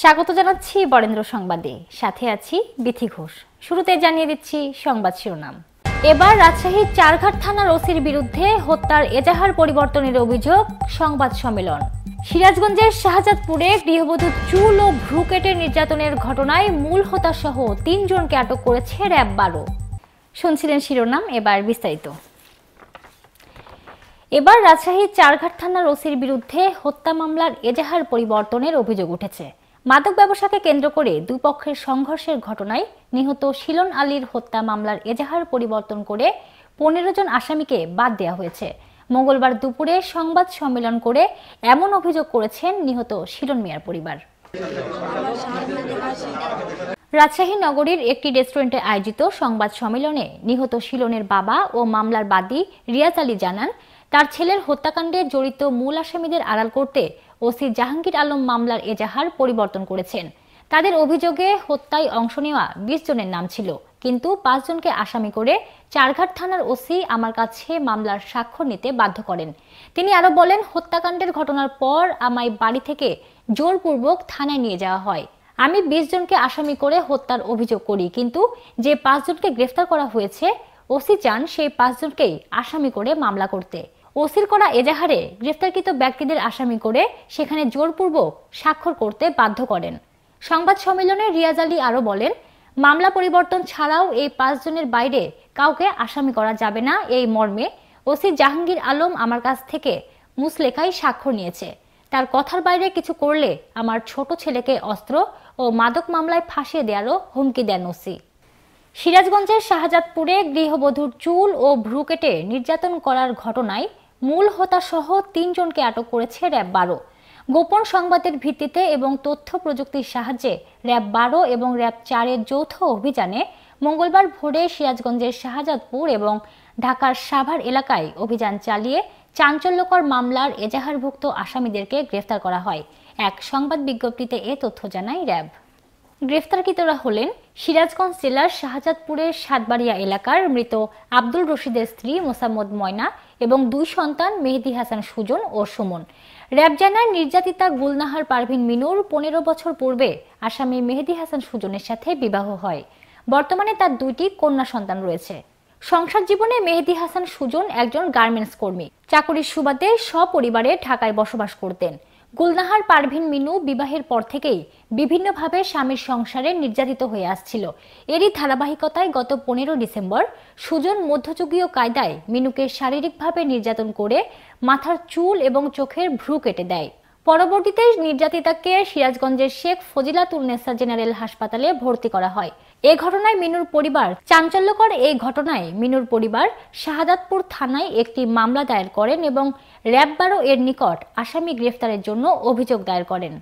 স্বাগত জানাচ্ছি বরেন্দ্র সংবাদে সাথে আছি বিথি ঘোষ শুরুতে জানিয়ে দিচ্ছি সংবাদ শিরোনাম এবার রাজশাহীর চারঘাট থানার ওসির বিরুদ্ধে হত্যার এজাহার পরিবর্তনের অভিযোগ সংবাদ সম্মেলন সিরাজগঞ্জের শাহজাদপুরে গৃহবধূ চুল ও ভ্রু কেটে নির্যাতনের ঘটনায় মূল হতাসহ তিনজনকে আটক করেছে র্যাব বারো শুনছিলেন শিরোনাম এবার বিস্তারিত এবার রাজশাহীর চারঘাট থানার ওসির বিরুদ্ধে হত্যা মামলার এজাহার পরিবর্তনের অভিযোগ উঠেছে মাদক ব্যবসাকে কেন্দ্র করে দুপক্ষের সংঘর্ষের ঘটনায় নিহত শিলন আলীর হত্যা মামলার এজাহার পরিবর্তন করে পনেরো জন আসামিকে বাদ দেওয়া হয়েছে মঙ্গলবার দুপুরে সংবাদ সম্মেলন করে এমন অভিযোগ করেছেন নিহত শিলন মিয়ার পরিবার রাজশাহী নগরীর একটি রেস্টুরেন্টে আয়োজিত সংবাদ সম্মেলনে নিহত শিলনের বাবা ও মামলার বাদী রিয়াজ আলী জানান তার ছেলের হত্যাকাণ্ডে জড়িত মূল আসামিদের আড়াল করতে ওসি জাহাঙ্গীর আলম মামলার এজাহার পরিবর্তন করেছেন তাদের অভিযোগে হত্যায় অংশ নেওয়া বিশ জনের নাম ছিল কিন্তু পাঁচজনকে আসামি করে চারঘাট থানার ওসি আমার কাছে মামলার স্বাক্ষর নিতে বাধ্য করেন তিনি আরো বলেন হত্যাকাণ্ডের ঘটনার পর আমায় বাড়ি থেকে জোরপূর্বক থানায় নিয়ে যাওয়া হয় আমি বিশ জনকে আসামি করে হত্যার অভিযোগ করি কিন্তু যে পাঁচজনকে গ্রেফতার করা হয়েছে ওসি চান সেই পাঁচজনকেই আসামি করে মামলা করতে ওসির করা এজাহারে গ্রেফতারকৃত ব্যক্তিদের আসামি করে সেখানে জোরপূর্বক স্বাক্ষর করতে বাধ্য করেন সংবাদ সম্মেলনে রিয়াজ আলী আরও বলেন মামলা পরিবর্তন ছাড়াও এই পাঁচজনের বাইরে কাউকে আসামি করা যাবে না এই মর্মে ওসি জাহাঙ্গীর আলম আমার কাছ থেকে মুসলেখাই স্বাক্ষর নিয়েছে তার কথার বাইরে কিছু করলে আমার ছোট ছেলেকে অস্ত্র ও মাদক মামলায় ফাঁসিয়ে দেওয়ারও হুমকি দেন ওসি সিরাজগঞ্জের শাহজাদপুরে গৃহবধূর চুল ও ভ্রু কেটে নির্যাতন করার ঘটনায় মূল হোতাসহ তিনজনকে আটক করেছে র্যাব বারো গোপন সংবাদের ভিত্তিতে এবং তথ্য প্রযুক্তির সাহায্যে র্যাব বারো এবং র্যাব চারের যৌথ অভিযানে মঙ্গলবার ভোরে সিরাজগঞ্জের শাহজাদপুর এবং ঢাকার সাভার এলাকায় অভিযান চালিয়ে চাঞ্চল্যকর মামলার এজাহারভুক্ত আসামিদেরকে গ্রেফতার করা হয় এক সংবাদ বিজ্ঞপ্তিতে এ তথ্য জানায় র্যাব গ্রেফতারকৃতরা হলেন সিরাজগঞ্জ জেলার শাহজাদপুরের সাতবাড়িয়া এলাকার মৃত আব্দুল রশিদের স্ত্রী মোসাম্মদ ময়না এবং দুই সন্তান মেহেদি হাসান সুজন ও সুমন র্যাব জানায় নির্যাতিতা গুলনাহার পারভিন মিনুর পনেরো বছর পূর্বে আসামি মেহেদি হাসান সুজনের সাথে বিবাহ হয় বর্তমানে তার দুইটি কন্যা সন্তান রয়েছে সংসার জীবনে মেহেদি হাসান সুজন একজন গার্মেন্টস কর্মী চাকরির সুবাদে সপরিবারে ঢাকায় বসবাস করতেন গুলনাহার পারভিন মিনু বিবাহের পর থেকেই বিভিন্নভাবে স্বামীর সংসারে নির্যাতিত হয়ে আসছিল এরই ধারাবাহিকতায় গত পনেরো ডিসেম্বর সুজন মধ্যযুগীয় কায়দায় মিনুকে শারীরিকভাবে নির্যাতন করে মাথার চুল এবং চোখের ভ্রু কেটে দেয় পরবর্তীতে নির্যাতিতাকে সিরাজগঞ্জের শেখ ফজিলাতুলনেসা জেনারেল হাসপাতালে ভর্তি করা হয় এ ঘটনায় মিনুর পরিবার চাঞ্চল্যকর এই ঘটনায় মিনুর পরিবার শাহাদাতপুর থানায় একটি মামলা দায়ের করেন এবং র্যাববারও এর নিকট আসামি গ্রেফতারের জন্য অভিযোগ দায়ের করেন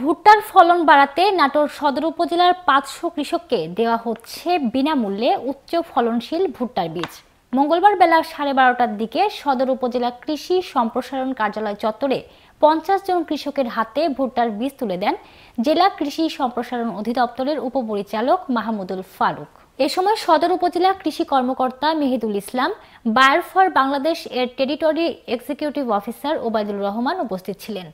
ভুট্টার ফলন বাড়াতে নাটোর সদর উপজেলার পাঁচশো কৃষককে দেওয়া হচ্ছে বিনামূল্যে উচ্চ ফলনশীল ভুট্টার বীজ মঙ্গলবার বেলা সাড়ে বারোটার দিকে সদর উপজেলা কৃষি সম্প্রসারণ কার্যালয় চত্বরে পঞ্চাশ জন কৃষকের হাতে ভুট্টার বীজ তুলে দেন জেলা কৃষি সম্প্রসারণ অধিদপ্তরের উপপরিচালক মাহমুদুল ফারুক এ সময় সদর উপজেলা কৃষি কর্মকর্তা মেহেদুল ইসলাম বায়ার ফর বাংলাদেশ এর territory executive officer Obaidul Rahman উপস্থিত ছিলেন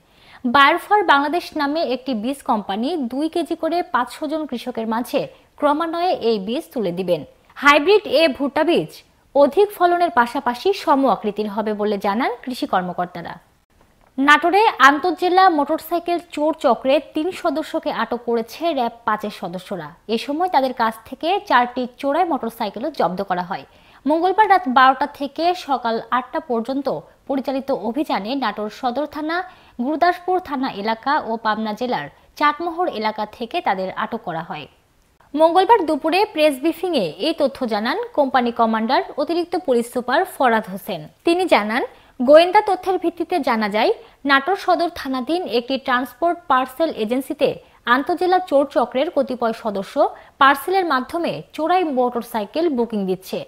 বায়ার ফর বাংলাদেশ নামে একটি বীজ কোম্পানি দুই কেজি করে পাঁচশো জন কৃষকের মাঝে ক্রমান্বয়ে এই বীজ তুলে দিবেন হাইব্রিড এ ভুট্টা বীজ অধিক ফলনের পাশাপাশি সম আকৃতির হবে বলে জানান কৃষি কর্মকর্তারা নাটোরে আন্তঃজেলা মোটরসাইকেল চোর চক্রে তিন সদস্যকে আটক করেছে র্যাব পাঁচের সদস্যরা এ সময় তাদের কাছ থেকে চারটি চোরাই মোটরসাইকেলও জব্দ করা হয় মঙ্গলবার রাত বারোটা থেকে সকাল আটটা পর্যন্ত পরিচালিত অভিযানে নাটোর সদর থানা গুরুদাসপুর থানা এলাকা ও পাবনা জেলার চাটমোহর এলাকা থেকে তাদের আটক করা হয় মঙ্গলবার দুপুরে প্রেস ব্রিফিংয়ে এই তথ্য জানান কোম্পানি কমান্ডার অতিরিক্ত পুলিশ সুপার ফরাদ হোসেন তিনি জানান গোয়েন্দা তথ্যের ভিত্তিতে জানা যায় নাটোর সদর থানাধীন একটি ট্রান্সপোর্ট পার্সেল এজেন্সিতে আন্তজেলা চোর চক্রের কতিপয় সদস্য পার্সেলের মাধ্যমে চোরাই মোটরসাইকেল বুকিং দিচ্ছে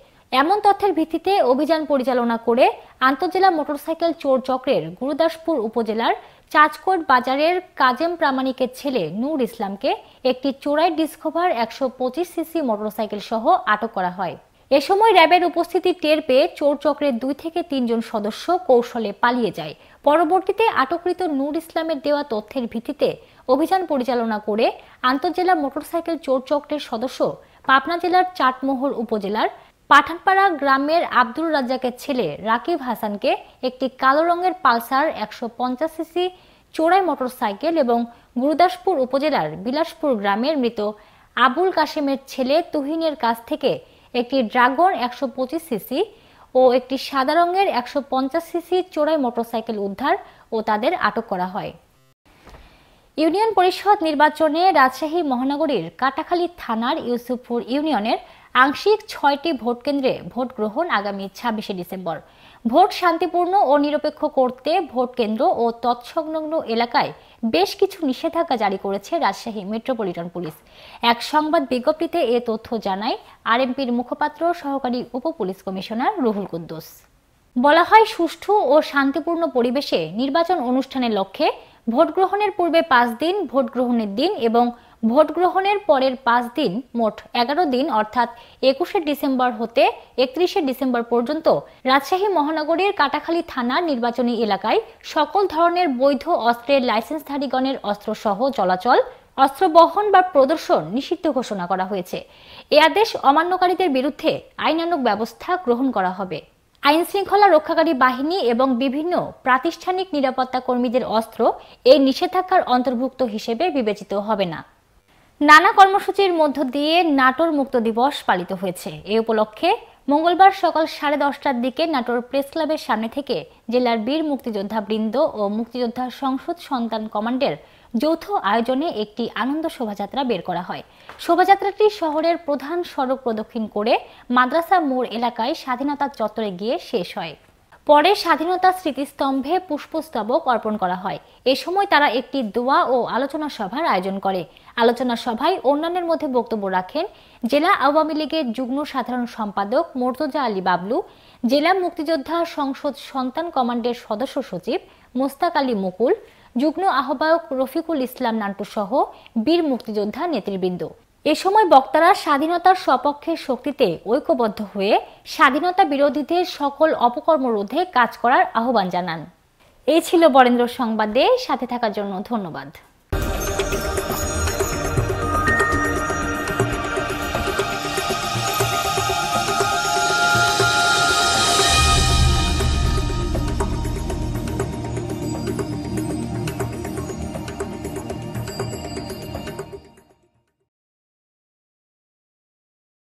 এমন তথ্যের ভিত্তিতে অভিযান পরিচালনা করে আন্তজেলা মোটরসাইকেল চোর চক্রের গুরুদাসপুর উপজেলার চাঁচকোট বাজারের কাজেম প্রামাণিকের ছেলে নূর ইসলামকে একটি চোরাই ডিসকভার একশো পঁচিশ সিসি মোটরসাইকেল সহ আটক করা হয় এ সময় র্যাবের উপস্থিতি টের পেয়ে চোর চক্রের দুই থেকে তিনজন সদস্য কৌশলে পালিয়ে যায় পরবর্তীতে আটকৃত নূর ইসলামের দেওয়া তথ্যের ভিত্তিতে অভিযান পরিচালনা করে আন্তর্জেলা মোটরসাইকেল চোর চক্রের সদস্য পাবনা জেলার চাটমোহর উপজেলার পাঠানপাড়া গ্রামের আব্দুর রাজ্জাকের ছেলে রাকিব হাসানকে একটি কালো রঙের পালসার একশো পঞ্চাশ সিসি চোরাই মোটরসাইকেল এবং গুরুদাসপুর উপজেলার বিলাসপুর গ্রামের মৃত আবুল কাশেমের ছেলে তুহিনের কাছ থেকে একটি ড্রাগন একশো পঁচিশ সিসি ও একটি সাদা রঙের একশো পঞ্চাশ সিসি চোরাই মোটরসাইকেল উদ্ধার ও তাদের আটক করা হয় ইউনিয়ন পরিষদ নির্বাচনে রাজশাহী মহানগরীর কাটাখালী থানার ইউসুফপুর ইউনিয়নের আংশিক ছয়টি ভোট কেন্দ্রে ভোট গ্রহণ আগামী ছাব্বিশে ডিসেম্বর ভোট শান্তিপূর্ণ ও নিরপেক্ষ করতে ভোট কেন্দ্র ও তৎসংলগ্ন এলাকায় বেশ কিছু নিষেধাজ্ঞা জারি করেছে রাজশাহী মেট্রোপলিটন পুলিশ এক সংবাদ বিজ্ঞপ্তিতে এ তথ্য জানায় আরএমপির মুখপাত্র সহকারী উপ পুলিশ কমিশনার রুহুল কুদ্দুস বলা হয় সুষ্ঠু ও শান্তিপূর্ণ পরিবেশে নির্বাচন অনুষ্ঠানের লক্ষ্যে ভোট গ্রহণের পূর্বে পাঁচ দিন ভোট গ্রহণের দিন এবং ভোট গ্রহণের পরের পাঁচ দিন মোট এগারো দিন অর্থাৎ একুশে ডিসেম্বর হতে একত্রিশে ডিসেম্বর পর্যন্ত রাজশাহী মহানগরীর কাটাখালী থানার নির্বাচনী এলাকায় সকল ধরনের বৈধ অস্ত্রের লাইসেন্সধারীগণের অস্ত্রসহ চলাচল অস্ত্র বহন বা প্রদর্শন নিষিদ্ধ ঘোষণা করা হয়েছে এ আদেশ অমান্যকারীদের বিরুদ্ধে আইনানুগ ব্যবস্থা গ্রহণ করা হবে আইন শৃঙ্খলা রক্ষাকারী বাহিনী এবং বিভিন্ন প্রাতিষ্ঠানিক নিরাপত্তা কর্মীদের অস্ত্র এই নিষেধাজ্ঞার অন্তর্ভুক্ত হিসেবে বিবেচিত হবে না নানা কর্মসূচির মধ্য দিয়ে নাটোর মুক্ত দিবস পালিত হয়েছে এ উপলক্ষে মঙ্গলবার সকাল সাড়ে দশটার দিকে নাটোর প্রেস ক্লাবের সামনে থেকে জেলার বীর মুক্তিযোদ্ধা বৃন্দ ও মুক্তিযোদ্ধা সংসদ সন্তান কমান্ডের যৌথ আয়োজনে একটি আনন্দ শোভাযাত্রা বের করা হয় শোভাযাত্রাটি শহরের প্রধান সড়ক প্রদক্ষিণ করে মাদ্রাসা মোড় এলাকায় স্বাধীনতা চত্বরে গিয়ে শেষ হয় পরে স্বাধীনতা স্মৃতিস্তম্ভে পুষ্পস্তবক অর্পণ করা হয় এ সময় তারা একটি দোয়া ও আলোচনা সভার আয়োজন করে আলোচনা সভায় অন্যান্যের মধ্যে বক্তব্য রাখেন জেলা আওয়ামী লীগের যুগ্ম সাধারণ সম্পাদক মোর্তজা আলী বাবলু জেলা মুক্তিযোদ্ধা সংসদ সন্তান কমান্ডের সদস্য সচিব মোস্তাক আলী মুকুল যুগ্ম আহ্বায়ক রফিকুল ইসলাম নান্টু সহ বীর মুক্তিযোদ্ধা নেতৃবৃন্দ এ সময় বক্তারা স্বাধীনতার স্বপক্ষের শক্তিতে ঐক্যবদ্ধ হয়ে স্বাধীনতা বিরোধীদের সকল অপকর্ম রোধে কাজ করার আহ্বান জানান এই ছিল বরেন্দ্র সংবাদে সাথে থাকার জন্য ধন্যবাদ